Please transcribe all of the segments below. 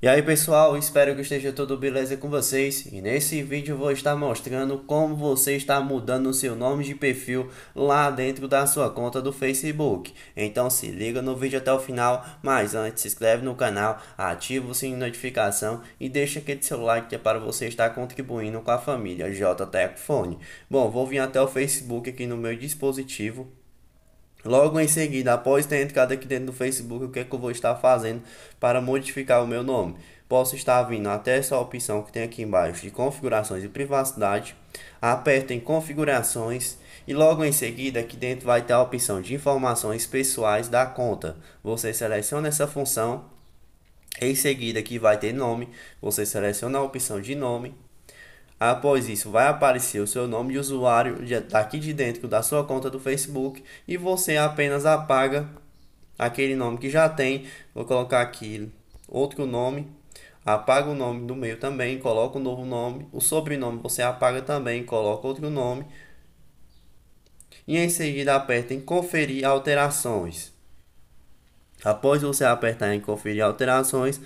E aí pessoal, espero que esteja tudo beleza com vocês e nesse vídeo vou estar mostrando como você está mudando o seu nome de perfil lá dentro da sua conta do Facebook. Então se liga no vídeo até o final, mas antes se inscreve no canal, ativa o sininho de notificação e deixa aquele seu like que é para você estar contribuindo com a família JTecFone. Bom, vou vir até o Facebook aqui no meu dispositivo Logo em seguida, após ter entrado aqui dentro do Facebook, o que é que eu vou estar fazendo para modificar o meu nome? Posso estar vindo até essa opção que tem aqui embaixo de configurações e privacidade. Aperto em configurações e logo em seguida aqui dentro vai ter a opção de informações pessoais da conta. Você seleciona essa função. Em seguida aqui vai ter nome. Você seleciona a opção de nome Após isso, vai aparecer o seu nome de usuário aqui de dentro da sua conta do Facebook e você apenas apaga aquele nome que já tem. Vou colocar aqui outro nome, apaga o nome do meio também, coloca um novo nome. O sobrenome você apaga também, coloca outro nome. E em seguida aperta em conferir alterações. Após você apertar em conferir alterações,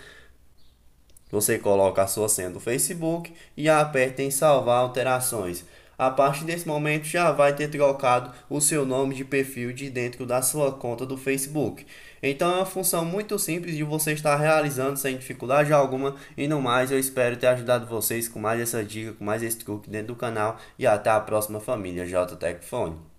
você coloca a sua senha do Facebook e aperta em salvar alterações. A partir desse momento já vai ter trocado o seu nome de perfil de dentro da sua conta do Facebook. Então é uma função muito simples de você estar realizando sem dificuldade alguma. E no mais, eu espero ter ajudado vocês com mais essa dica, com mais esse truque dentro do canal. E até a próxima família JTech Phone.